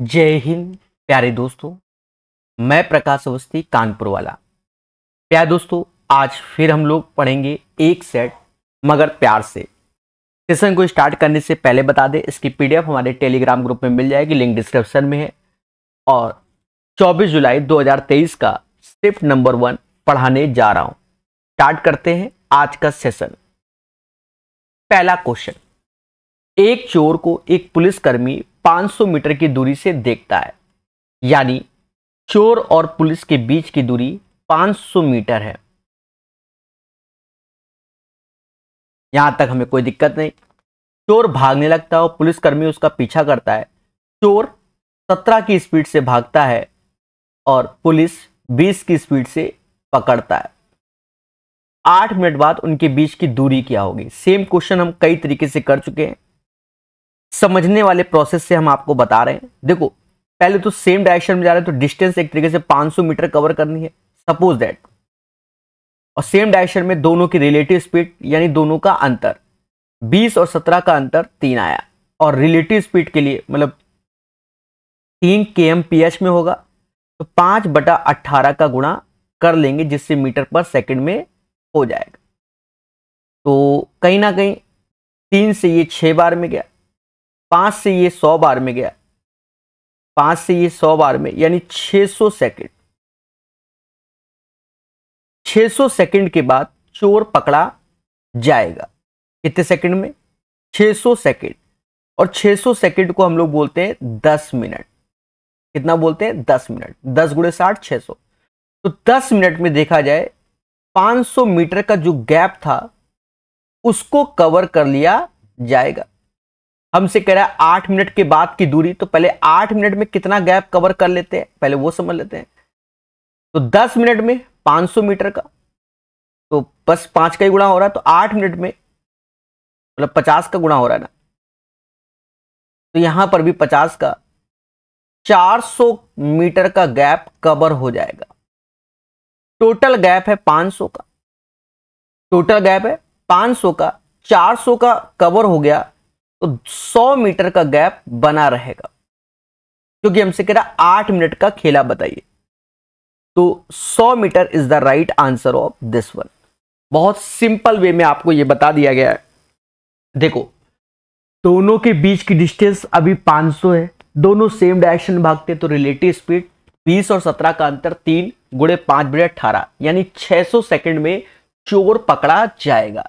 जय हिंद प्यारे दोस्तों मैं प्रकाश अवस्थी कानपुर वाला प्यारे दोस्तों आज फिर हम लोग पढ़ेंगे एक सेट मगर प्यार से सेशन को स्टार्ट करने से पहले बता दें इसकी पीडीएफ हमारे टेलीग्राम ग्रुप में मिल जाएगी लिंक डिस्क्रिप्शन में है और 24 जुलाई 2023 का स्टेप नंबर वन पढ़ाने जा रहा हूं स्टार्ट करते हैं आज का सेशन पहला क्वेश्चन एक चोर को एक पुलिसकर्मी 500 मीटर की दूरी से देखता है यानी चोर और पुलिस के बीच की दूरी 500 मीटर है यहां तक हमें कोई दिक्कत नहीं चोर भागने लगता है और पुलिसकर्मी उसका पीछा करता है चोर 17 की स्पीड से भागता है और पुलिस 20 की स्पीड से पकड़ता है आठ मिनट बाद उनके बीच की दूरी क्या होगी सेम क्वेश्चन हम कई तरीके से कर चुके हैं समझने वाले प्रोसेस से हम आपको बता रहे हैं देखो पहले तो सेम डायरेक्शन में जा रहे हैं तो डिस्टेंस एक तरीके से 500 मीटर कवर करनी है सपोज दैट और सेम डायरेक्शन में दोनों की रिलेटिव स्पीड यानी दोनों का अंतर 20 और 17 का अंतर तीन आया और रिलेटिव स्पीड के लिए मतलब तीन के एम पी एच में होगा तो पाँच बटा अट्ठारह का गुणा कर लेंगे जिससे मीटर पर सेकेंड में हो जाएगा तो कहीं ना कहीं तीन से ये छः बार में गया पांच से ये सौ बार में गया पांच से ये सौ बार में यानी 600 सेकेंड 600 सेकंड के बाद चोर पकड़ा जाएगा कितने सेकंड में 600 सेकेंड और 600 सेकेंड को हम लोग बोलते हैं 10 मिनट कितना बोलते हैं 10 मिनट 10 गुड़े साठ सौ तो 10 मिनट में देखा जाए 500 मीटर का जो गैप था उसको कवर कर लिया जाएगा हमसे कह रहा है आठ मिनट के बाद की दूरी तो पहले आठ मिनट में कितना गैप कवर कर लेते हैं पहले वो समझ लेते हैं तो दस मिनट में पांच सौ मीटर का तो बस पांच का ही गुणा हो रहा है तो आठ मिनट में मतलब पचास का गुणा हो रहा है ना तो यहां पर भी पचास का चार सौ मीटर का गैप कवर हो जाएगा टोटल गैप है पांच सौ का टोटल गैप है पांच सौ का चार सौ का कवर हो गया तो सौ मीटर का गैप बना रहेगा क्योंकि हमसे कह रहा आठ मिनट का खेला बताइए तो सौ metre is the right answer of this one बहुत सिंपल वे में आपको यह बता दिया गया है देखो दोनों के बीच की डिस्टेंस अभी 500 है दोनों सेम डायरेक्शन भागते तो रिलेटिव स्पीड 20 और 17 का अंतर तीन गुड़े पांच बजे अट्ठारह यानी 600 सेकंड में चोर पकड़ा जाएगा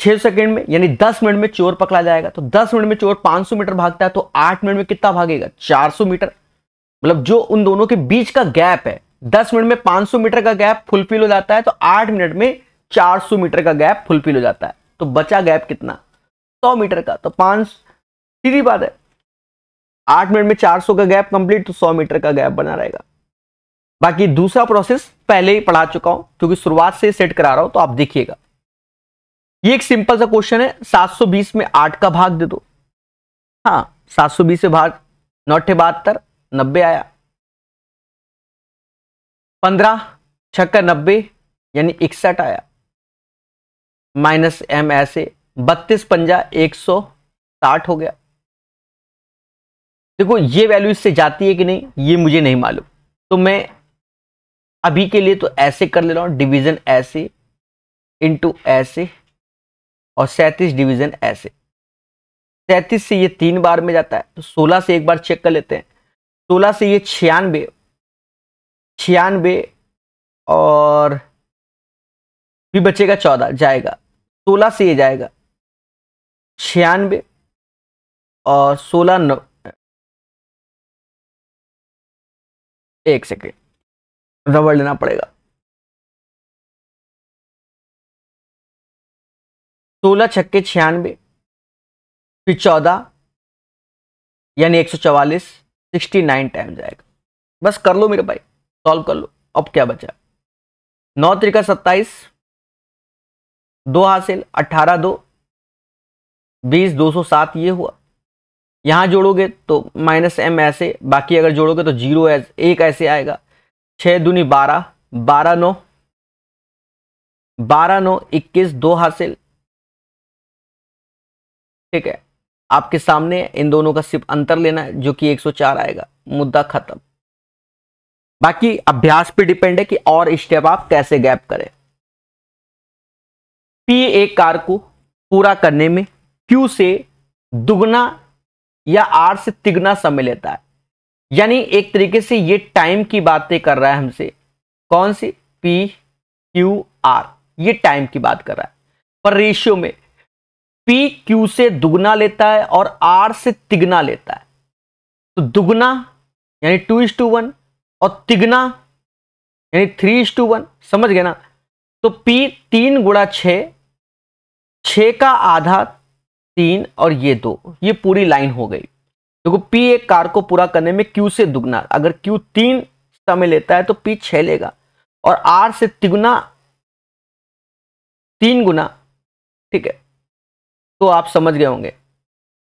छह सेकंड में यानी दस मिनट में चोर पकड़ा जाएगा तो दस मिनट में चोर सौ मीटर भागता है तो आठ मिनट में कितना भागेगा सौ मीटर मतलब जो उन दोनों के बीच का गैप है दस मिनट में सौ मीटर का गैप फुलफिल हो जाता है तो आठ मिनट में सौ मीटर का गैप फुलफिल हो जाता है तो बचा गैप कितना सौ मीटर का तो पांच सीधी बात है आठ मिनट में 400 का गैप कंप्लीट तो 100 मीटर का गैप बना रहेगा बाकी दूसरा प्रोसेस पहले ही पढ़ा चुका हूं क्योंकि शुरुआत से सेट करा रहा हूं तो आप देखिएगा ये एक सिंपल सा क्वेश्चन है 720 में आठ का भाग दे दो हाँ 720 से भाग नौठे बहत्तर नब्बे आया पंद्रह छक्का नब्बे यानी इकसठ आया माइनस एम ऐसे बत्तीस पंजा एक सौ साठ हो गया देखो ये वैल्यू इससे जाती है कि नहीं ये मुझे नहीं मालूम तो मैं अभी के लिए तो ऐसे कर ले रहा हूं डिवीजन ऐसे इनटू ऐसे और सैंतीस डिवीजन ऐसे सैंतीस से ये तीन बार में जाता है तो सोलह से एक बार चेक कर लेते हैं सोलह से ये छियानवे छियानबे और भी बचेगा चौदह जाएगा सोलह से ये जाएगा छियानबे और सोलह नौ एक सेकेंड रबड़ लेना पड़ेगा सोलह छक्के छियानवे फिर चौदह यानी एक सौ चवालीस सिक्सटी नाइन टाइम जाएगा बस कर लो मेरे भाई सॉल्व कर लो अब क्या बचा नौ त्रिका सत्ताईस दो हासिल अट्ठारह दो बीस दो सौ सात ये हुआ यहाँ जोड़ोगे तो माइनस एम ऐसे बाकी अगर जोड़ोगे तो जीरो एज एक ऐसे आएगा छः दूनी बारह बारह नौ बारह नौ इक्कीस दो हासिल ठीक है आपके सामने इन दोनों का सिर्फ अंतर लेना है जो कि 104 आएगा मुद्दा खत्म बाकी अभ्यास पे डिपेंड है कि और स्टेप आप कैसे गैप करें पी एक कार को पूरा करने में क्यू से दुगना या आर से तिगना समय लेता है यानी एक तरीके से ये टाइम की बातें कर रहा है हमसे कौन सी पी क्यू आर ये टाइम की बात कर रहा है पर रेशियो में पी क्यू से दुगना लेता है और आर से तिगना लेता है तो दुगना यानी टू इज टू वन और तिगना यानी थ्री इज टू वन समझ गए ना तो पी तीन गुड़ा छ छ का आधा तीन और ये दो ये पूरी लाइन हो गई देखो पी एक कार को पूरा करने में क्यू से दुगना अगर क्यू तीन समय लेता है तो पी छ लेगा और आर से तिगुना तीन गुना ठीक है तो आप समझ गए होंगे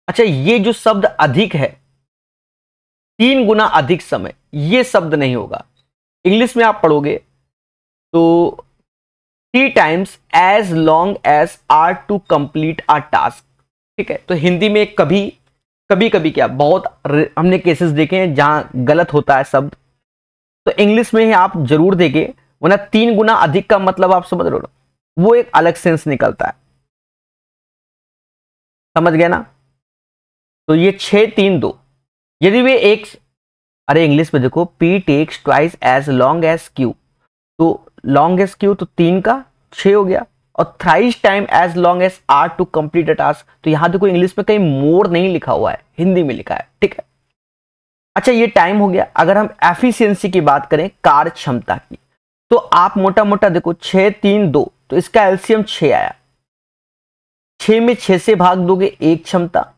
अच्छा ये जो शब्द अधिक है तीन गुना अधिक समय ये शब्द नहीं होगा इंग्लिश में आप पढ़ोगे तो three times as long as R to complete R task ठीक है तो हिंदी में कभी कभी कभी क्या बहुत हमने केसेस देखे हैं जहां गलत होता है शब्द तो इंग्लिश में ही आप जरूर देखें वरना तीन गुना अधिक का मतलब आप समझ लो वो एक अलग सेंस निकलता है समझ गए ना तो ये छह तीन दो यदि वे एक अरे इंग्लिश में देखो P takes twice as long as Q तो लॉन्ग एज क्यू तो तीन का छ हो गया और thrice time as long as R to complete a task तो यहां देखो इंग्लिश में कहीं मोर नहीं लिखा हुआ है हिंदी में लिखा है ठीक है अच्छा ये टाइम हो गया अगर हम एफिशिएंसी की बात करें कार्य क्षमता की तो आप मोटा मोटा देखो छ तीन दो तो इसका एल्सियम छ आया छ में छह से भाग दोगे एक क्षमता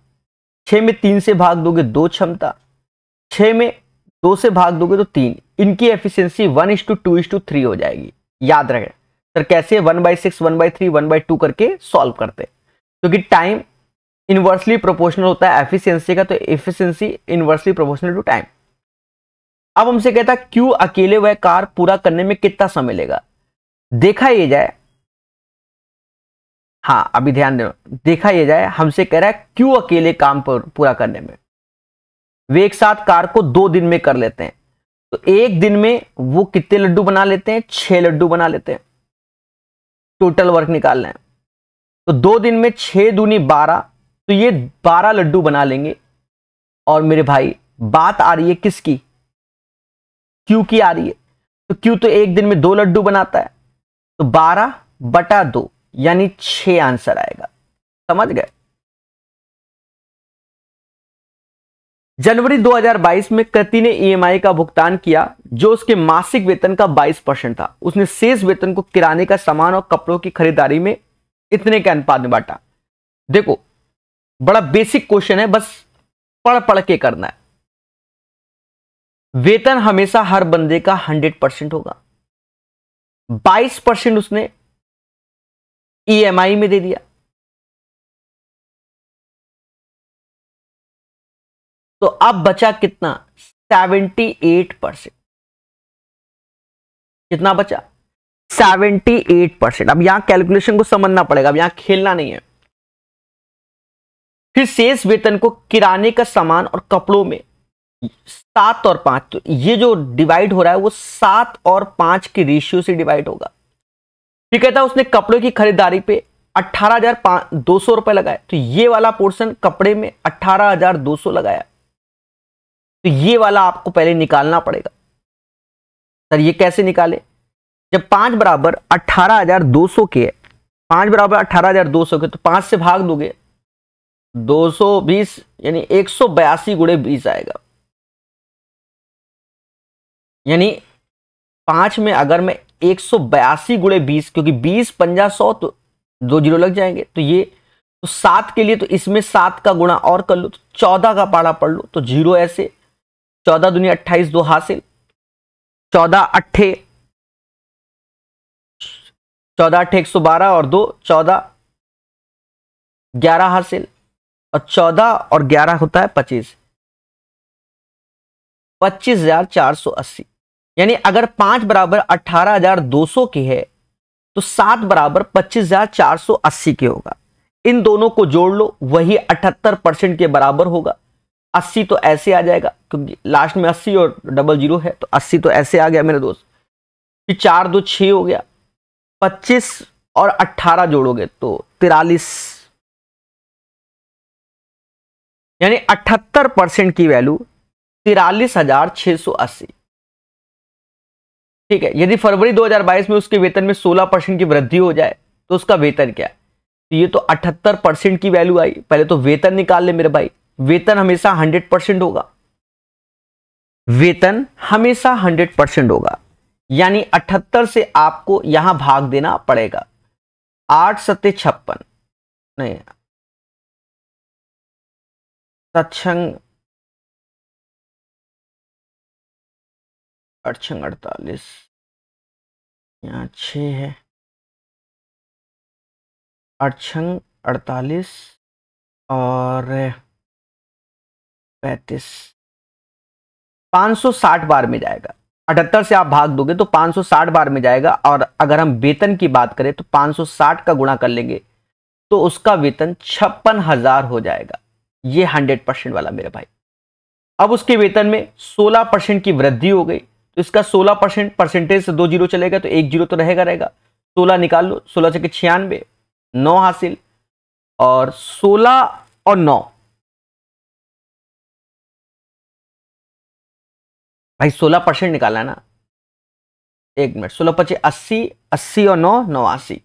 छ में तीन से भाग दोगे दो क्षमता छ में दो से भाग दोगे तो तीन इनकी efficiency one is to two is to three हो जाएगी याद रहे सर कैसे one by six one by three one by two करके सॉल्व करते हैं क्योंकि टाइम इन्वर्सली प्रोपोर्शनल होता है एफिशिएंसी का तो efficiency inversely proportional to time अब हमसे कहता क्यू अकेले वह कार पूरा करने में कितना समय लेगा देखा यह जाए हाँ अभी ध्यान देना देखा यह जाए हमसे कह रहा है क्यों अकेले काम पूरा करने में वे एक साथ कार को दो दिन में कर लेते हैं तो एक दिन में वो कितने लड्डू बना लेते हैं छह लड्डू बना लेते हैं टोटल वर्क निकाल लें तो दो दिन में छह दूनी बारह तो ये बारह लड्डू बना लेंगे और मेरे भाई बात आ रही है किसकी क्यू की आ रही है तो क्यू तो एक दिन में दो लड्डू बनाता है तो बारह बटा दो यानी छ आंसर आएगा समझ गए जनवरी 2022 में कृति ने ईएमआई e का भुगतान किया जो उसके मासिक वेतन का 22 परसेंट था उसने शेष वेतन को किराने का सामान और कपड़ों की खरीदारी में इतने के अनुपात में बांटा देखो बड़ा बेसिक क्वेश्चन है बस पढ़ पढ़ के करना है वेतन हमेशा हर बंदे का 100 परसेंट होगा 22 परसेंट उसने ईएमआई e में दे दिया तो अब बचा कितना 78 परसेंट कितना बचा 78 परसेंट अब यहां कैलकुलेशन को समझना पड़ेगा अब यहां खेलना नहीं है फिर शेष वेतन को किराने का सामान और कपड़ों में सात और पांच तो ये जो डिवाइड हो रहा है वो सात और पांच के रेशियो से डिवाइड होगा फिर कहता है उसने कपड़ों की खरीदारी पे अट्ठारह हजार दो सौ रुपए लगाए तो ये वाला पोर्शन कपड़े में अट्ठारह हजार दो सौ लगाया तो ये वाला आपको पहले निकालना पड़ेगा सर ये कैसे निकाले जब पांच बराबर अट्ठारह हजार दो सौ के पांच बराबर अट्ठारह हजार दो सौ के तो पांच से भाग दोगे दो सौ बीस यानी एक सौ बयासी गुड़े बीस आएगा यानी पांच में अगर मैं एक सौ बयासी गुड़े बीस क्योंकि बीस पंजा सौ तो दो जीरो लग जाएंगे तो ये तो सात के लिए तो इसमें सात का गुणा और कर लो तो चौदह का पाड़ा पढ़ लो तो जीरो ऐसे चौदह दुनिया अट्ठाईस दो हासिल चौदह अट्ठे चौदह अट्ठे एक सौ बारह और दो चौदह ग्यारह हासिल और चौदह और ग्यारह होता है पच्चीस पच्चीस हजार चार सौ अस्सी यानी अगर पांच बराबर अट्ठारह हजार दो सौ की है तो सात बराबर पच्चीस हजार चार सौ अस्सी के होगा इन दोनों को जोड़ लो वही अठहत्तर परसेंट के बराबर होगा अस्सी तो ऐसे आ जाएगा क्योंकि लास्ट में अस्सी और डबल जीरो है तो अस्सी तो ऐसे आ गया मेरे दोस्त कि चार दो छ हो गया पच्चीस और अट्ठारह जोड़ोगे तो तिरालीस यानी अठहत्तर परसेंट की वैल्यू तिरालीस हजार छह सौ अस्सी ठीक है यदि फरवरी 2022 में उसके वेतन में 16 परसेंट की वृद्धि हो जाए तो उसका वेतन क्या तो ये तो 78 परसेंट की वैल्यू आई पहले तो वेतन निकाल ले मेरे भाई वेतन हमेशा 100 परसेंट होगा वेतन हमेशा 100 परसेंट होगा यानी 78 से आपको यहां भाग देना पड़ेगा आठ सत्य छप्पन नहीं सत्संग आठ छंग अड़तालीस यहाँ छ है आठ अड़तालीस और पैंतीस पाँच सौ साठ बार में जाएगा अठहत्तर से आप भाग दोगे तो 560 बार में जाएगा और अगर हम वेतन की बात करें तो 560 का गुणा कर लेंगे तो उसका वेतन छप्पन हजार हो जाएगा ये 100 परसेंट वाला मेरे भाई अब उसके वेतन में 16 परसेंट की वृद्धि हो गई तो इसका सोलह परसेंट परसेंटेज से दो जीरो चलेगा तो एक जीरो तो रहेगा रहेगा सोलह निकाल लो सोलह चके छियानवे नौ हासिल और सोलह और नौ भाई सोलह परसेंट निकाला ना एक मिनट सोलह पच्चीस अस्सी अस्सी और नौ नवासी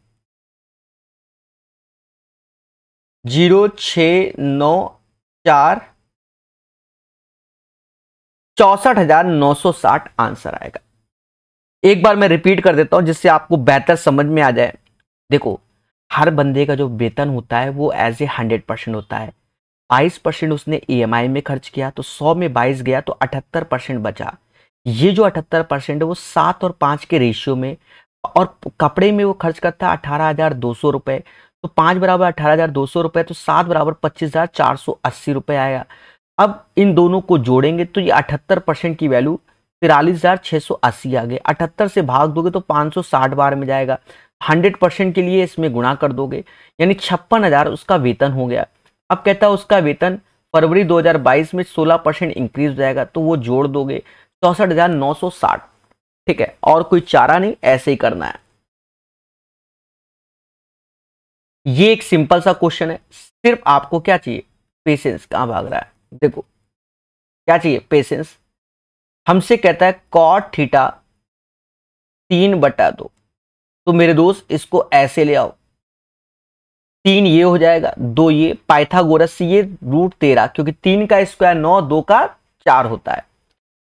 जीरो छ नौ चार चौसठ हजार नौ साठ आंसर आएगा एक बार मैं रिपीट कर देता हूं जिससे आपको बेहतर समझ में आ जाए देखो हर बंदे का जो वेतन होता है वो एज ए हंड्रेड परसेंट होता है बाईस परसेंट उसने ई e में खर्च किया तो सौ में बाईस गया तो अठहत्तर परसेंट बचा ये जो अठहत्तर परसेंट है वो सात और पाँच के रेशियो में और कपड़े में वो खर्च करता है अठारह हज़ार दो सौ रुपये तो पाँच बराबर अठारह हज़ार दो सौ रुपये तो सात बराबर पच्चीस हज़ार चार सौ अस्सी रुपये आएगा अब इन दोनों को जोड़ेंगे तो ये अठहत्तर परसेंट की वैल्यू तिरालीस हज़ार छह सौ अस्सी आ गए अठहत्तर से भाग दोगे तो पांच सौ साठ बार में जाएगा हंड्रेड परसेंट के लिए इसमें गुणा कर दोगे यानी छप्पन हज़ार उसका वेतन हो गया अब कहता है उसका वेतन फरवरी 2022 में 16 परसेंट इंक्रीज हो जाएगा तो वो जोड़ दोगे चौसठ हज़ार नौ सौ साठ ठीक है और कोई चारा नहीं ऐसे ही करना है ये एक सिंपल सा क्वेश्चन है सिर्फ आपको क्या चाहिए पेशेंस कहां भाग रहा है देखो क्या चाहिए पेशेंस हमसे कहता है कॉट थीटा तीन बटा दो तो मेरे दोस्त इसको ऐसे ले आओ तीन ये हो जाएगा दो ये पाइथागोरस ये रूट तेरह क्योंकि तीन का स्क्वायर नौ दो का चार होता है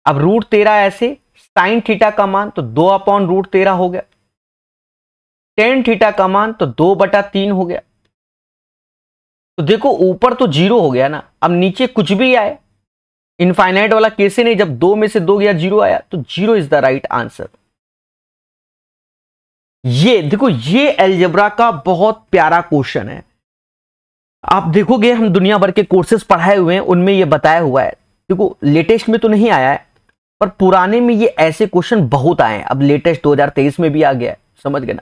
अब रूट तेरह ऐसे साइन थीटा का मान तो दो अपॉन रूट तेरह हो गया टेन थीटा का मान तो दो बटा तीन हो गया तो देखो ऊपर तो जीरो हो गया ना अब नीचे कुछ भी आए इनफाइनाइट वाला कैसे नहीं जब दो में से दो गया जीरो आया तो zero is the right answer ये देखो ये एल्जेब्रा का बहुत प्यारा क्वेश्चन है आप देखोगे हम दुनिया भर के कोर्सेज पढ़ाए हुए हैं उनमें ये बताया हुआ है देखो लेटेस्ट में तो नहीं आया है पर पुराने में ये ऐसे क्वेश्चन बहुत आए हैं अब लेटेस्ट 2023 में भी आ गया है समझ गए ना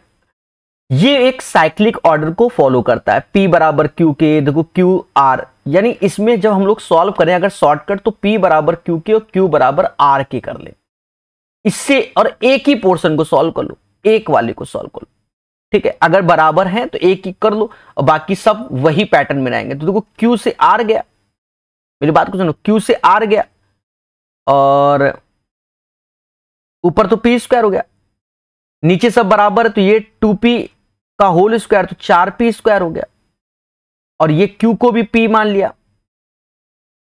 ये एक साइक्लिक ऑर्डर को फॉलो करता है पी बराबर क्यू के देखो क्यू आर यानी इसमें जब हम लोग सॉल्व करें अगर शॉर्टकट तो पी बराबर क्यू के और क्यू बराबर आर के कर ले इससे और एक ही पोर्शन को सॉल्व कर लो एक वाले को सॉल्व कर लो ठीक है अगर बराबर है तो एक ही कर लो और बाकी सब वही पैटर्न में रहेंगे तो देखो क्यू से आर गया मेरी बात को सुनो क्यू से आर गया और ऊपर तो पी स्क्वायर हो गया नीचे सब बराबर है तो ये टू पी का होल स्क्वायर तो चार पी स्क्वायर हो गया और ये क्यू को भी पी मान लिया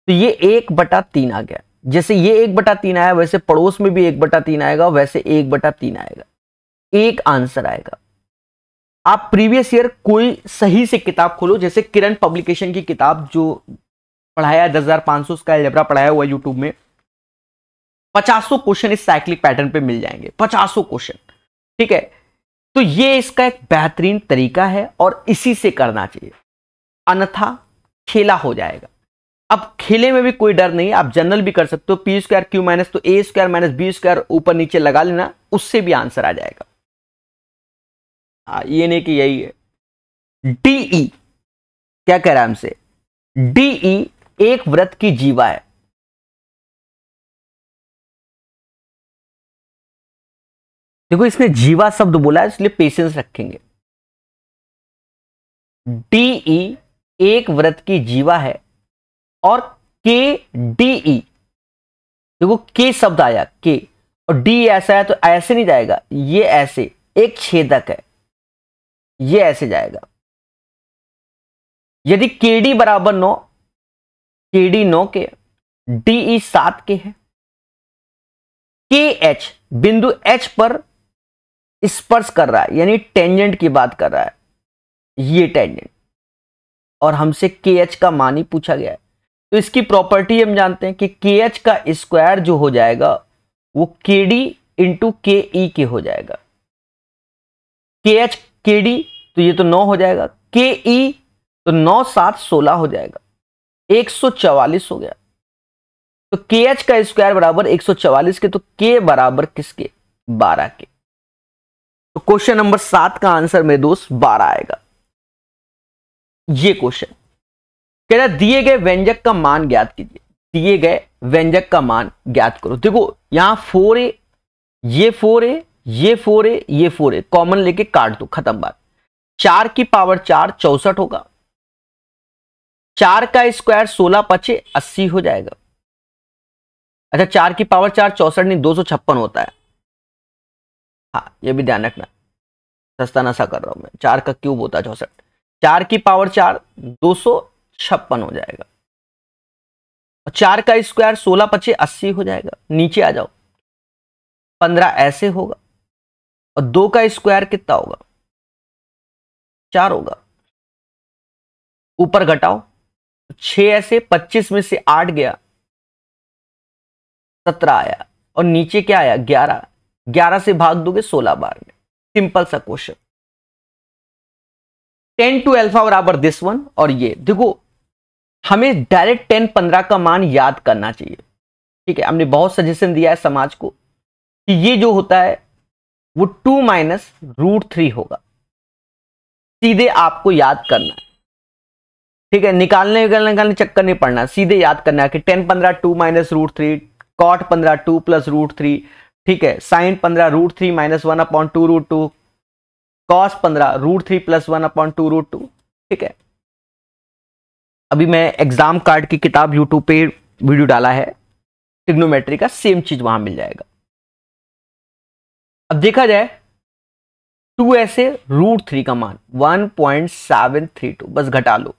तो ये एक बटा तीन आ गया जैसे ये एक बटा तीन आया वैसे पड़ोस में भी एक बटा तीन आएगा वैसे एक बटा तीन आएगा एक आंसर आएगा आप प्रीवियस ईयर कोई सही से किताब खोलो जैसे किरण पब्लिकेशन की किताब जो पढ़ाया दस हजार पांच सौ उसका जबरा पढ़ाया हुआ यूट्यूब में पचासों क्वेश्चन इस साइक्लिक पैटर्न पे मिल जाएंगे पचासों क्वेश्चन ठीक है तो ये इसका एक बेहतरीन तरीका है और इसी से करना चाहिए अन्यथा खेला हो जाएगा अब खेले में भी कोई डर नहीं आप जनरल भी कर सकते हो पी स्क्वायर क्यू माइनस तो A square minus B square ऊपर नीचे लगा लेना उससे भी आंसर आ जाएगा आ, हाँ, ये नहीं कि यही है डी ई क्या कह रहा है हमसे डी ई एक व्रत की जीवा है देखो इसने जीवा शब्द बोला है इसलिए पेशेंस रखेंगे डीई e एक व्रत की जीवा है और के डी ई देखो के शब्द आया के और डी ऐसा है तो ऐसे नहीं जाएगा ये ऐसे एक छेदक है ये ऐसे जाएगा यदि के डी बराबर नौ के डी नौ के डीई e सात के है के एच बिंदु एच पर स्पर्श कर रहा है यानी टेंजेंट की बात कर रहा है ये टेंजेंट और हमसे के एच का मान ही पूछा गया है तो इसकी प्रॉपर्टी हम जानते हैं कि के एच का स्क्वायर जो हो जाएगा वो के डी इंटू के ई के हो जाएगा के एच के डी तो ये तो नौ हो जाएगा के ई तो नौ सात सोलह हो जाएगा एक सौ चवालीस हो गया तो के एच का स्क्वायर बराबर एक सौ चवालीस के तो के बराबर किसके बारह के तो क्वेश्चन नंबर सात का आंसर मेरे दोस्त बारह आएगा ये क्वेश्चन कह रहा दिए गए व्यंजक का मान ज्ञात कीजिए दिए गए व्यंजक का मान ज्ञात करो देखो यहां फोर ए ये फोर ए ये फोर ए ये फोर ए कॉमन लेके काट दो खत्म बात चार की पावर चार चौसठ होगा चार का स्क्वायर सोलह पचे अस्सी हो जाएगा अच्छा चार की पावर चार चौसठ नहीं दो सौ छप्पन होता है हाँ ये भी ध्यान रखना सस्ता नशा कर रहा हूँ मैं चार का क्यूब होता है चौसठ चार की पावर चार दो सौ छप्पन हो जाएगा और चार का स्क्वायर सोलह पच्चे अस्सी हो जाएगा नीचे आ जाओ पंद्रह ऐसे होगा और दो का स्क्वायर कितना होगा चार होगा ऊपर घटाओ छ ऐसे पच्चीस में से आठ गया सत्रह आया और नीचे क्या आया ग्यारह ग्यारह से भाग दोगे सोलह बार में सिंपल सा क्वेश्चन टेन टू एल्फा बराबर दिस वन और ये देखो हमें डायरेक्ट टेन पंद्रह का मान याद करना चाहिए ठीक है हमने बहुत सजेशन दिया है समाज को कि ये जो होता है वो टू माइनस रूट थ्री होगा सीधे आपको याद करना है ठीक है निकालने निकालने निकालने चक्कर नहीं पड़ना सीधे याद करना है कि टेन पंद्रह two minus root three cot पंद्रह टू प्लस रूट थ्री ठीक है साइन पंद्रह root three minus one upon two root two cos पंद्रह root three plus one upon two root two ठीक है अभी मैं एग्जाम कार्ड की किताब यूट्यूब पे वीडियो डाला है ट्रिग्नोमेट्री का सेम चीज वहां मिल जाएगा अब देखा जाए टू ऐसे रूट थ्री का मान one point seven three two बस घटा लो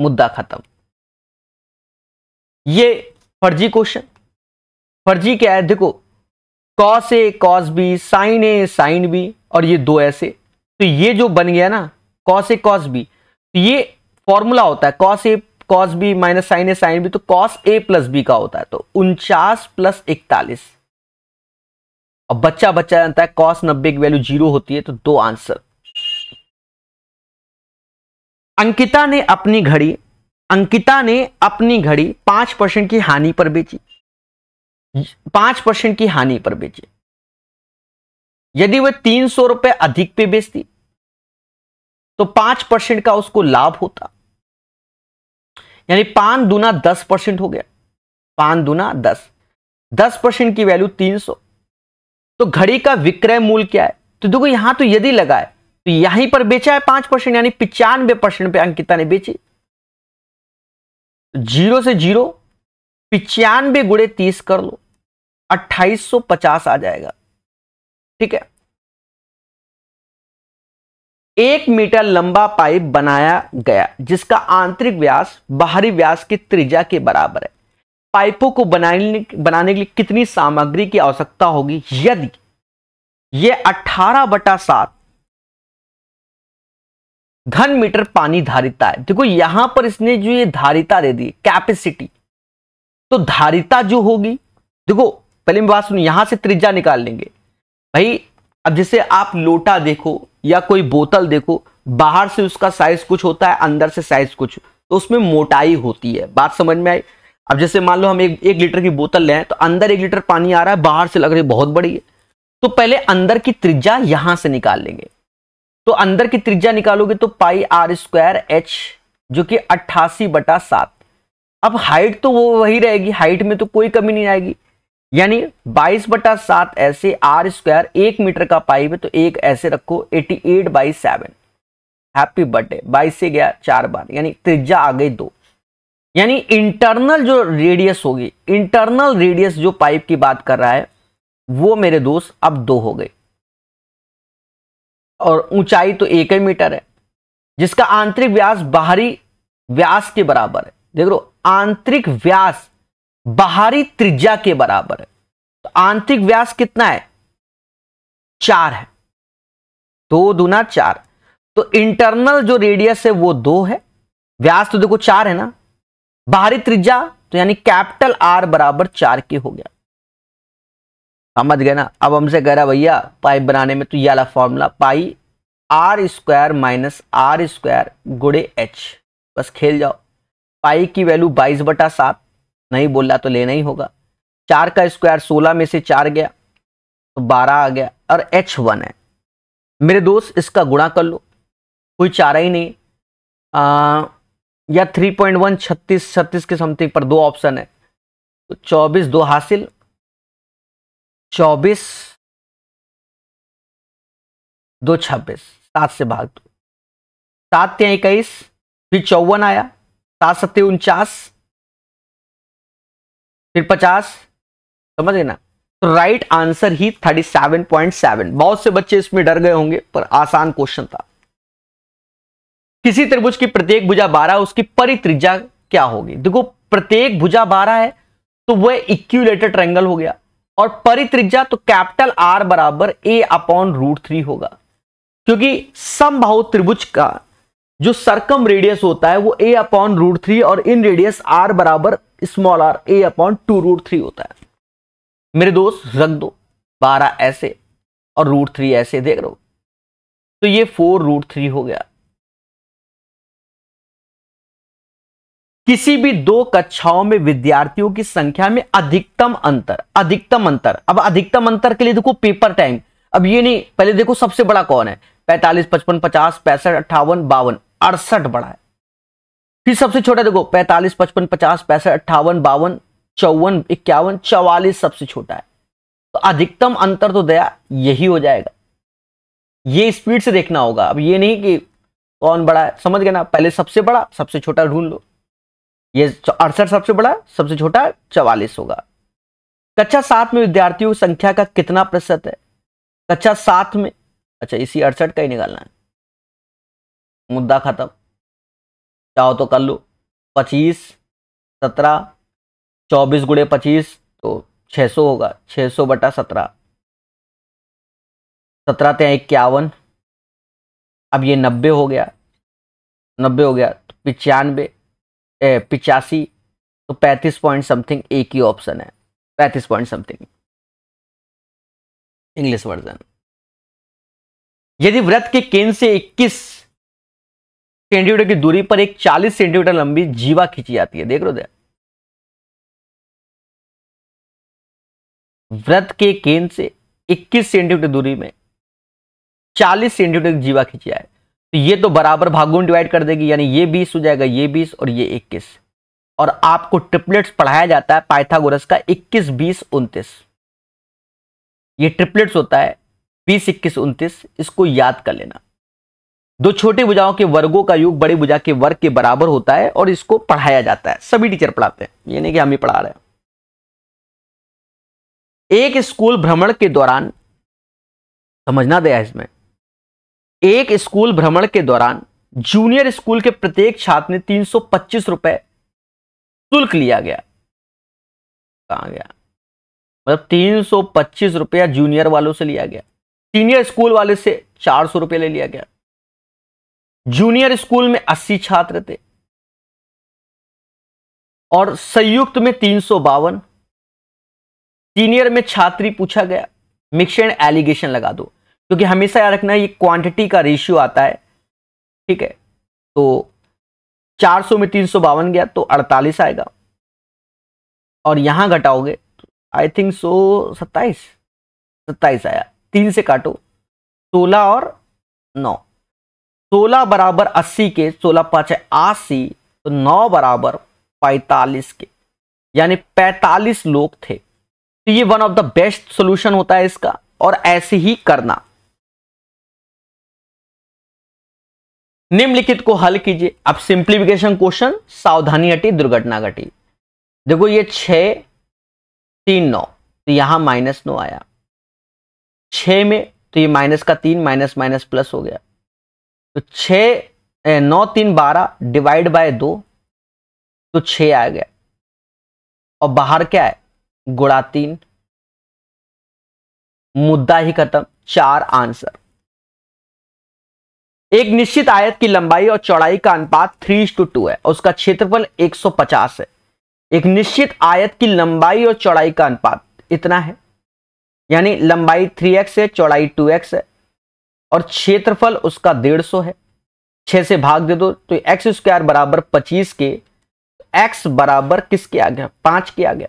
मुद्दा खत्म ये फर्जी क्वेश्चन फर्जी क्या है देखो cos A cos B sine A sine B और ये दो ऐसे तो ये जो बन गया ना कॉस ए कॉस बी तो ये फॉर्मूला होता है cos A cos B minus sine A sine B तो कॉस ए प्लस बी का होता है तो उनचास प्लस इकतालीस और बच्चा बच्चा जानता है कॉस नब्बे की वैल्यू जीरो होती है तो दो आंसर अंकिता ने अपनी घड़ी अंकिता ने अपनी घड़ी पांच परसेंट की हानि पर बेची पांच परसेंट की हानि पर बेची यदि वह तीन सौ रुपए अधिक पे बेचती तो पांच परसेंट का उसको लाभ होता यानी पांच दुना दस परसेंट हो गया पांच दुना दस दस परसेंट की वैल्यू तीन सौ तो घड़ी का विक्रय मूल्य क्या है तो देखो यहां तो यदि लगाए तो यहीं पर बेचा है पांच परसेंट यानी पिचानवे परसेंट पे अंकिता ने बेची जीरो से जीरो पिचानबे गुड़े तीस कर लो अट्ठाईस सौ पचास आ जाएगा ठीक है एक मीटर लंबा पाइप बनाया गया जिसका आंतरिक व्यास बाहरी व्यास की त्रिज्या के बराबर है पाइपों को बनाने बनाने के लिए कितनी सामग्री की आवश्यकता होगी यदि यह 18 बटा सात घन मीटर पानी धारिता है देखो यहां पर इसने जो ये धारिता दे दी कैपेसिटी तो धारिता जो होगी देखो पहले मैं बात सुनो यहां से त्रिज्या निकाल लेंगे भाई अब जैसे आप लोटा देखो या कोई बोतल देखो बाहर से उसका साइज कुछ होता है अंदर से साइज कुछ तो उसमें मोटाई होती है बात समझ में आई अब जैसे मान लो हम एक एक लीटर की बोतल लें तो अंदर एक लीटर पानी आ रहा है बाहर से लग रही बहुत बड़ी है तो पहले अंदर की त्रिज्या यहां से निकाल लेंगे तो अंदर की त्रिज्या निकालोगे तो पाई आर स्क्वायर एच जो कि अट्ठासी बटा सात अब हाइट तो वो वही रहेगी हाइट में तो कोई कमी नहीं आएगी यानी बाईस बटा सात ऐसे आर स्क्वायर एक मीटर का पाइप है तो एक ऐसे रखो eighty eight by seven happy birthday बाईस से गया चार बार यानी त्रिज्या आ गई दो यानी इंटरनल जो रेडियस होगी इंटरनल रेडियस जो पाइप की बात कर रहा है वो मेरे दोस्त अब दो हो गए और ऊंचाई तो एक ही मीटर है जिसका आंतरिक व्यास बाहरी व्यास के बराबर है देख लो आंतरिक व्यास बाहरी त्रिज्या के बराबर है तो आंतरिक व्यास कितना है चार है दो दुना चार तो इंटरनल जो रेडियस है वो दो है व्यास तो देखो चार है ना बाहरी त्रिज्या तो यानी कैपिटल आर बराबर चार के हो गया समझ गए ना अब हमसे कह रहा भैया पाइप बनाने में तो ये वाला formula pi R square minus R square गुड़े एच बस खेल जाओ पाई की वैल्यू बाईस बटा सात नहीं बोल रहा तो लेना ही होगा चार का स्क्वायर सोलह में से चार गया तो बारह आ गया और एच वन है मेरे दोस्त इसका गुणा कर लो कोई चारा ही नहीं आ, या थ्री पॉइंट वन छत्तीस छत्तीस के समथिंग पर दो ऑप्शन है तो चौबीस दो हासिल चौबीस दो छब्बीस सात से भाग दो सात या इक्कीस फिर चौवन आया सात सत्ते उनचास फिर पचास समझ गए ना तो राइट आंसर ही थर्टी सेवन पॉइंट सेवन बहुत से बच्चे इसमें डर गए होंगे पर आसान क्वेश्चन था किसी त्रिभुज की प्रत्येक भुजा बारह उसकी परित्रिज्या क्या होगी देखो प्रत्येक भुजा बारह है तो वह इक्यूलेटर ट्रायंगल हो गया और परित्रिज्या तो कैपिटल आर बराबर ए अपॉन रूट थ्री होगा क्योंकि समबाहु त्रिभुज का जो सर्कम रेडियस होता है वो ए अपॉन रूट थ्री और इन रेडियस आर बराबर small R A upon two root three होता है मेरे दोस्त रख दो बारह ऐसे और रूट थ्री ऐसे देख रहे हो तो ये फोर रूट थ्री हो गया किसी भी दो कक्षाओं में विद्यार्थियों की संख्या में अधिकतम अंतर अधिकतम अंतर अब अधिकतम अंतर के लिए देखो पेपर टाइम अब ये नहीं पहले देखो सबसे बड़ा कौन है पैंतालीस पचपन पचास पैंसठ अट्ठावन बावन अड़सठ बड़ा है फिर सबसे छोटा देखो पैंतालीस पचपन पचास पैंसठ अट्ठावन बावन चौवन इक्यावन चौवालीस सबसे छोटा है तो अधिकतम अंतर तो दया यही हो जाएगा ये स्पीड से देखना होगा अब ये नहीं कि कौन बड़ा है समझ गए ना पहले सबसे बड़ा सबसे छोटा ढूंढ लो ये अड़सठ सबसे बड़ा सबसे छोटा चवालीस होगा कक्षा सात में विद्यार्थियों की संख्या का कितना प्रतिशत है कक्षा सात में अच्छा इसी अड़सठ का ही निकालना है मुद्दा खत्म चाहो तो कर लो पच्चीस सत्रह चौबीस गुड़े पच्चीस तो छह सौ होगा छह सौ बटा सत्रह सत्रह तय इक्यावन अब ये नब्बे हो गया नब्बे हो गया तो पचानवे पिचासी तो पैंतीस पॉइंट समथिंग एक ही ऑप्शन है पैंतीस पॉइंट समथिंग इंग्लिश वर्जन यदि व्रत के केंद्र से 21 सेंटीमीटर की दूरी पर एक 40 सेंटीमीटर लंबी जीवा खींची जाती है देख लो व्रत के केंद्र से 21 सेंटीमीटर दूरी में 40 सेंटीमीटर की जीवा खींची जाए तो ये तो बराबर भागों में डिवाइड कर देगी यानी ये बीस हो जाएगा ये बीस और ये इक्कीस और आपको ट्रिपलेट्स पढ़ाया जाता है पाइथागोरस का इक्कीस बीस उनतीस ये ट्रिपलेट्स होता है बीस इक्कीस उनतीस इसको याद कर लेना दो छोटे बुझाओं के वर्गों का योग बड़े बुझा के वर्ग के बराबर होता है और इसको पढ़ाया जाता है सभी टीचर पढ़ाते हैं ये नहीं कि हम ही पढ़ा रहे हैं एक स्कूल भ्रमण के दौरान समझना दिया इसमें एक स्कूल भ्रमण के दौरान जूनियर स्कूल के प्रत्येक छात्र ने तीन सौ पच्चीस रुपए शुल्क लिया गया कहा गया मतलब तीन सौ पच्चीस रुपया जूनियर वालों से लिया गया सीनियर स्कूल वाले से चार सौ रुपये ले लिया गया जूनियर स्कूल में अस्सी छात्र थे और संयुक्त में तीन सौ बावन सीनियर में छात्री पूछा गया मिक्सड एलिगेशन लगा दो क्योंकि हमेशा याद रखना ये क्वांटिटी का रेशियो आता है ठीक है तो 400 में तीन गया तो 48 आएगा और यहाँ घटाओगे तो आई थिंक सो सत्ताईस सत्ताईस आया तीन से काटो सोलह और नौ सोलह बराबर अस्सी के सोलह पाँच अस्सी तो नौ बराबर पैंतालीस के यानी पैंतालीस लोग थे तो ये one of the best solution होता है इसका और ऐसे ही करना निम्नलिखित को हल कीजिए अब सिंप्लीफिकेशन क्वेश्चन सावधानी हटी दुर्घटना घटी देखो ये छ तीन नौ तो यहां माइनस नौ आया छ में तो ये माइनस का तीन माइनस माइनस प्लस हो गया तो छ नौ तीन बारह डिवाइड बाय दो तो छ आ गया और बाहर क्या है गुड़ा तीन मुद्दा ही खत्म चार आंसर एक निश्चित आयत की लंबाई और चौड़ाई का अनुपात थ्री टू टू है उसका क्षेत्रफल 150 है एक निश्चित आयत की लंबाई और चौड़ाई का अनुपात इतना है यानी लंबाई 3x है चौड़ाई 2x है और क्षेत्रफल उसका 150 है 6 से भाग दे दो तो एक्स स्क्वायर बराबर पच्चीस के तो एक्स बराबर किसके आ गया पांच के आ गया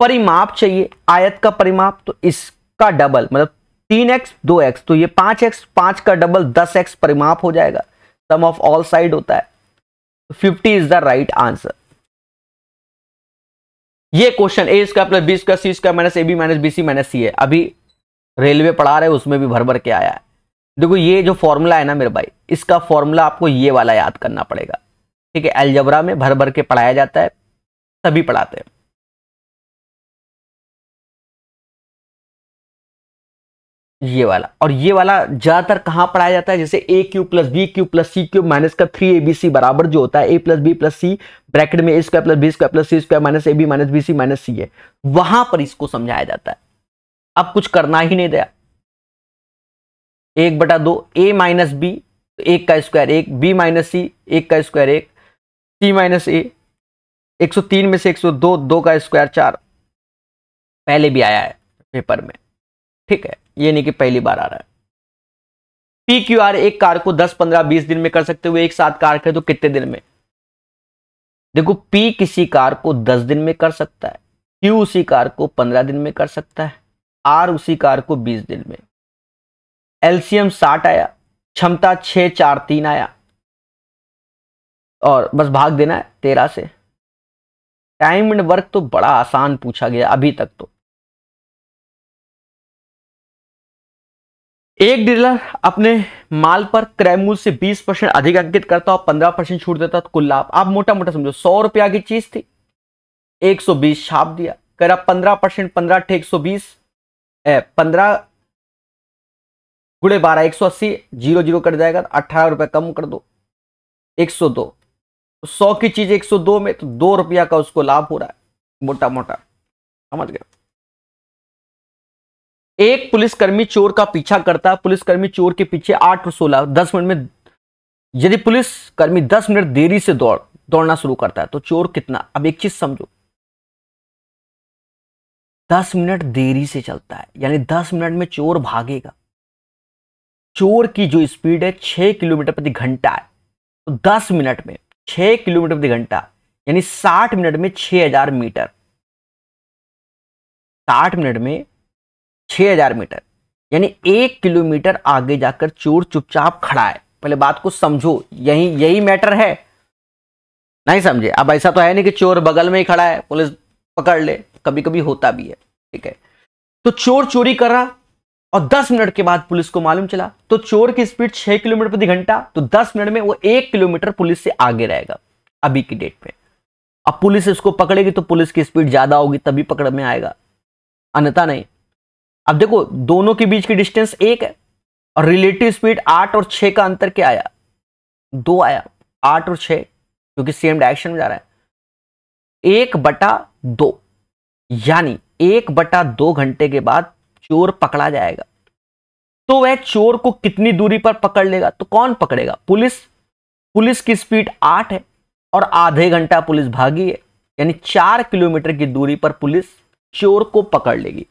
परिमाप चाहिए आयत का परिमाप तो इसका डबल मतलब तीन एक्स दो एक्स तो ये पांच एक्स पांच का डबल दस एक्स परिमाप हो जाएगा सम ऑफ ऑल साइड होता है fifty is the right answer ये क्वेश्चन ए इसका प्लस बी का सी इसका minus A B minus B C minus C है अभी रेलवे पढ़ा रहे उसमें भी भर भर के आया है देखो ये जो फॉर्मूला है ना मेरे भाई इसका फॉर्मूला आपको ये वाला याद करना पड़ेगा ठीक है एलजबरा में भर भर के पढ़ाया जाता है सभी पढ़ाते हैं ये वाला और ये वाला ज्यादातर कहां पढ़ाया जाता है जैसे A Q plus B Q plus C Q minus का थ्री ए बी सी बराबर जो होता है A plus B plus C bracket में A square plus B square plus C square minus A B minus B C minus C है वहां पर इसको समझाया जाता है अब कुछ करना ही नहीं दिया एक बटा दो ए माइनस बी एक का स्क्वायर एक बी माइनस सी एक का स्क्वायर एक सी माइनस ए एक सौ तीन में से एक सौ दो दो का स्क्वायर चार पहले भी आया है पेपर में ठीक है ये नहीं कि पहली बार आ रहा है पी क्यू आर एक कार को 10, 15, 20 दिन में कर सकते हुए एक साथ कार करे तो कितने दिन में देखो पी किसी कार को 10 दिन में कर सकता है क्यू उसी कार को 15 दिन में कर सकता है आर उसी कार को 20 दिन में एलसीएम 60 आया क्षमता 6 चार तीन आया और बस भाग देना है तेरह से टाइम एंड वर्क तो बड़ा आसान पूछा गया अभी तक तो एक डीलर अपने माल पर क्रय मूल्य से 20 परसेंट अधिक अंकित करता और 15 परसेंट छूट देता तो कुल लाभ आप मोटा मोटा समझो सौ रुपया की चीज थी 120 छाप दिया आप 15 परसेंट पंद्रह ठे एक सौ बीस पंद्रह गुड़े बारह एक सौ अस्सी जीरो जीरो कट जाएगा तो अट्ठारह रुपया कम कर दो एक सौ दो सौ की चीज एक सौ दो में तो दो रुपया का उसको लाभ हो रहा है मोटा मोटा समझ गया एक पुलिसकर्मी चोर का पीछा करता है पुलिसकर्मी चोर के पीछे आठ और सोलह दस मिनट में यदि पुलिसकर्मी दस मिनट देरी से दौड़ दौड़ना शुरू करता है तो चोर कितना अब एक चीज समझो दस मिनट देरी से चलता है यानी दस मिनट में चोर भागेगा चोर की जो स्पीड है छह किलोमीटर प्रति घंटा है तो दस मिनट में छह किलोमीटर प्रति घंटा यानी साठ मिनट में छह हजार मीटर साठ मिनट में 6000 मीटर यानी एक किलोमीटर आगे जाकर चोर चुपचाप खड़ा है पहले बात को समझो यही यही मैटर है नहीं समझे अब ऐसा तो है नहीं कि चोर बगल में ही खड़ा है पुलिस पकड़ ले कभी कभी होता भी है ठीक है तो चोर चोरी कर रहा और 10 मिनट के बाद पुलिस को मालूम चला तो चोर की स्पीड 6 किलोमीटर प्रति घंटा तो 10 मिनट में वो एक किलोमीटर पुलिस से आगे रहेगा अभी की डेट में अब पुलिस इसको पकड़ेगी तो पुलिस की स्पीड ज्यादा होगी तभी पकड़ में आएगा अन्यथा नहीं अब देखो दोनों के बीच की डिस्टेंस एक है और रिलेटिव स्पीड आठ और छह का अंतर क्या आया दो आया आठ और छह क्योंकि सेम डायरेक्शन में जा रहा है एक बटा दो यानी एक बटा दो घंटे के बाद चोर पकड़ा जाएगा तो वह चोर को कितनी दूरी पर पकड़ लेगा तो कौन पकड़ेगा पुलिस पुलिस की स्पीड आठ है और आधे घंटा पुलिस भागी है यानी चार किलोमीटर की दूरी पर पुलिस चोर को पकड़ लेगी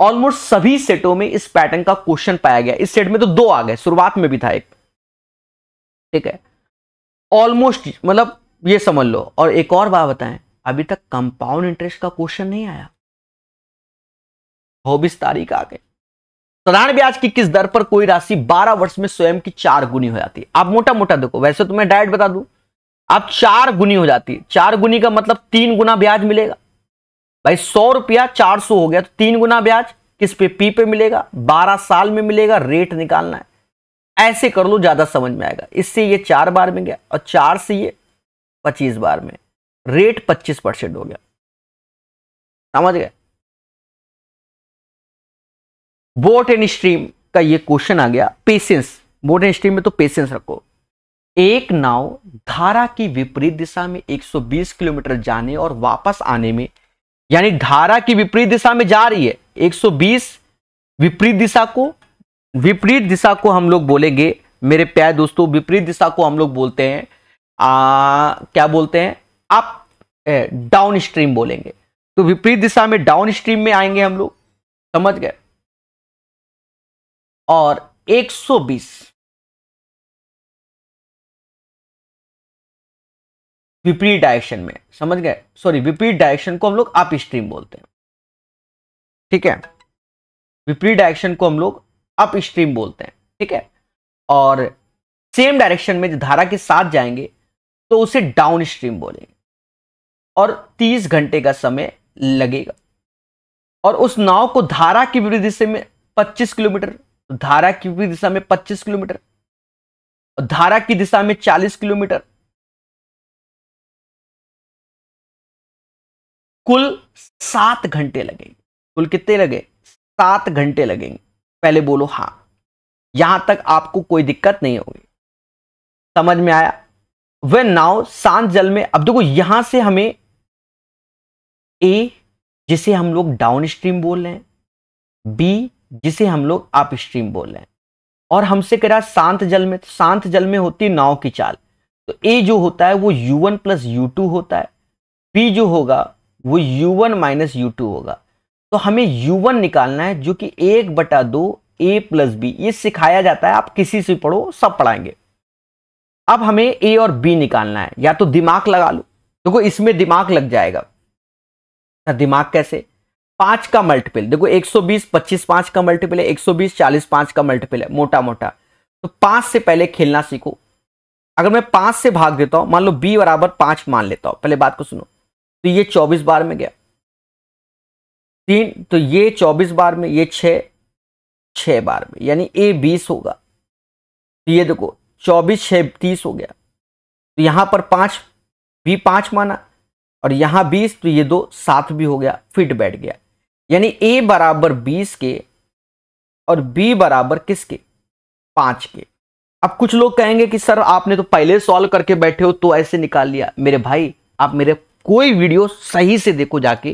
ऑलमोस्ट सभी सेटों में इस पैटर्न का क्वेश्चन पाया गया इस सेट में तो दो आ गए शुरुआत में भी था एक ठीक है ऑलमोस्ट मतलब ये समझ लो और एक और बात बताएं अभी तक कंपाउंड इंटरेस्ट का क्वेश्चन नहीं आया चौबीस तारीख आ गए साधारण ब्याज की किस दर पर कोई राशि 12 वर्ष में स्वयं की चार गुनी हो जाती है आप मोटा मोटा देखो वैसे तो मैं डायरेक्ट बता दू आप चार गुनी हो जाती है चार गुनी का मतलब तीन गुना ब्याज मिलेगा भाई सौ रुपया चार सौ हो गया तो तीन गुना ब्याज किस पे पी पे मिलेगा बारह साल में मिलेगा रेट निकालना है ऐसे कर लो ज्यादा समझ में आएगा इससे ये चार बार में गया और चार से ये पच्चीस बार में रेट पच्चीस परसेंट हो गया समझ गए बोट एंड स्ट्रीम का ये क्वेश्चन आ गया पेशेंस बोट एंड स्ट्रीम में तो पेशेंस रखो एक नाव धारा की विपरीत दिशा में 120 किलोमीटर जाने और वापस आने में यानी धारा की विपरीत दिशा में जा रही है 120 विपरीत दिशा को विपरीत दिशा को हम लोग बोलेंगे मेरे प्यारे दोस्तों विपरीत दिशा को हम लोग बोलते हैं आ, क्या बोलते हैं आप डाउन स्ट्रीम बोलेंगे तो विपरीत दिशा में डाउन स्ट्रीम में आएंगे हम लोग समझ गए और 120 विपरीत डायरेक्शन में समझ गए सॉरी विपरीत डायरेक्शन को हम लोग अप स्ट्रीम बोलते हैं ठीक है विपरीत डायरेक्शन को हम लोग अप स्ट्रीम बोलते हैं ठीक है और सेम डायरेक्शन में जो धारा के साथ जाएंगे तो उसे डाउन स्ट्रीम बोलेंगे और 30 घंटे का समय लगेगा और उस नाव को धारा की विपरीत दिशा में 25 किलोमीटर धारा की विपरीत दिशा में 25 किलोमीटर धारा की दिशा में 40 किलोमीटर कुल सात घंटे लगेंगे कुल कितने लगे सात घंटे लगेंगे पहले बोलो हाँ यहां तक आपको कोई दिक्कत नहीं होगी समझ में आया वह नाव शांत जल में अब देखो यहां से हमें ए जिसे हम लोग डाउन स्ट्रीम बोल रहे हैं बी जिसे हम लोग अप स्ट्रीम बोल रहे हैं और हमसे कह रहा शांत जल में तो शांत जल में होती है नाव की चाल तो ए जो होता है वो U one plus U two होता है बी जो होगा वो u1 वन माइनस यू होगा तो हमें u1 निकालना है जो कि एक बटा दो ए प्लस बी ये सिखाया जाता है आप किसी से पढ़ो सब पढ़ाएंगे अब हमें ए और बी निकालना है या तो दिमाग लगा लो देखो इसमें दिमाग लग जाएगा अच्छा, दिमाग कैसे पांच का मल्टीपल देखो 120 25 पांच का मल्टीपल है 120 40 पांच का मल्टीपल है मोटा मोटा तो पांच से पहले खेलना सीखो अगर मैं पांच से भाग देता हूं मान लो बी बराबर पांच मान लेता हूं पहले बात को सुनो तो ये चौबीस बार में गया तीन तो ये चौबीस बार में ये छः छः बार में यानी ए बीस होगा तो ये देखो चौबीस छ तीस हो गया तो यहां पर पांच भी पांच माना और यहां बीस तो ये दो सात भी हो गया फिट बैठ गया यानी ए बराबर बीस के और बी बराबर किसके पांच के अब कुछ लोग कहेंगे कि सर आपने तो पहले सॉल्व करके बैठे हो तो ऐसे निकाल लिया मेरे भाई आप मेरे कोई वीडियो सही से देखो जाके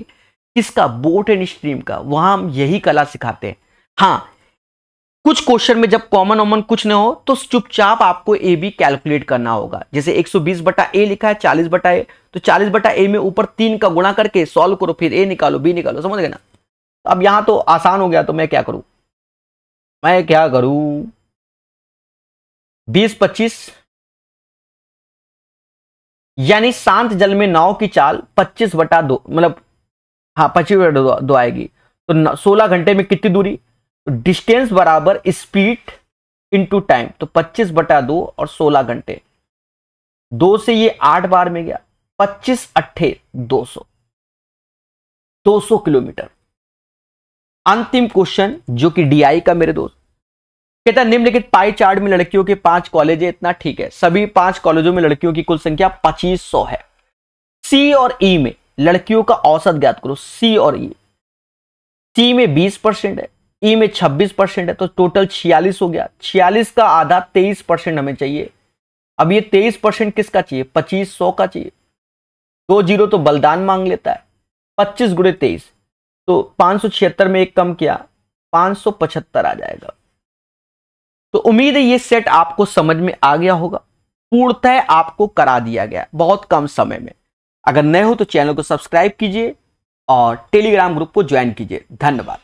किसका बोट एंड स्ट्रीम का वहां हम यही कला सिखाते हैं हाँ कुछ क्वेश्चन में जब कॉमन ऑमन कुछ ना हो तो चुपचाप आपको ए बी कैलकुलेट करना होगा जैसे 120 बटा ए लिखा है 40 बटा ए तो 40 बटा ए में ऊपर तीन का गुणा करके सॉल्व करो फिर ए निकालो बी निकालो समझ गए ना अब यहां तो आसान हो गया तो मैं क्या करूं मैं क्या करूं 20 25 यानी शांत जल में नाव की चाल पच्चीस बटा दो मतलब हाँ पच्चीस बटा दो, दो आएगी तो सोलह घंटे में कितनी दूरी तो डिस्टेंस बराबर स्पीड इनटू टाइम तो पच्चीस बटा दो और सोलह घंटे दो से ये आठ बार में गया पच्चीस अट्ठे दो सौ दो सौ किलोमीटर अंतिम क्वेश्चन जो कि डीआई का मेरे दोस्त कहता है निम्नलिखित पाई चार्ट में लड़कियों के पांच कॉलेज है इतना ठीक है सभी पांच कॉलेजों में लड़कियों की कुल संख्या पच्चीस सौ है सी और ई e में लड़कियों का औसत ज्ञात करो सी और ई सी में बीस परसेंट है ई e में छब्बीस परसेंट है तो टोटल छियालीस हो गया छियालीस का आधा तेईस परसेंट हमें चाहिए अब ये तेईस परसेंट किसका चाहिए पच्चीस सौ का चाहिए दो जीरो तो बलिदान मांग लेता है पच्चीस गुड़े तेईस तो पांच सौ छिहत्तर में एक कम किया पांच सौ पचहत्तर आ जाएगा तो उम्मीद है ये सेट आपको समझ में आ गया होगा पूर्णतः आपको करा दिया गया बहुत कम समय में अगर नए हो तो चैनल को सब्सक्राइब कीजिए और टेलीग्राम ग्रुप को ज्वाइन कीजिए धन्यवाद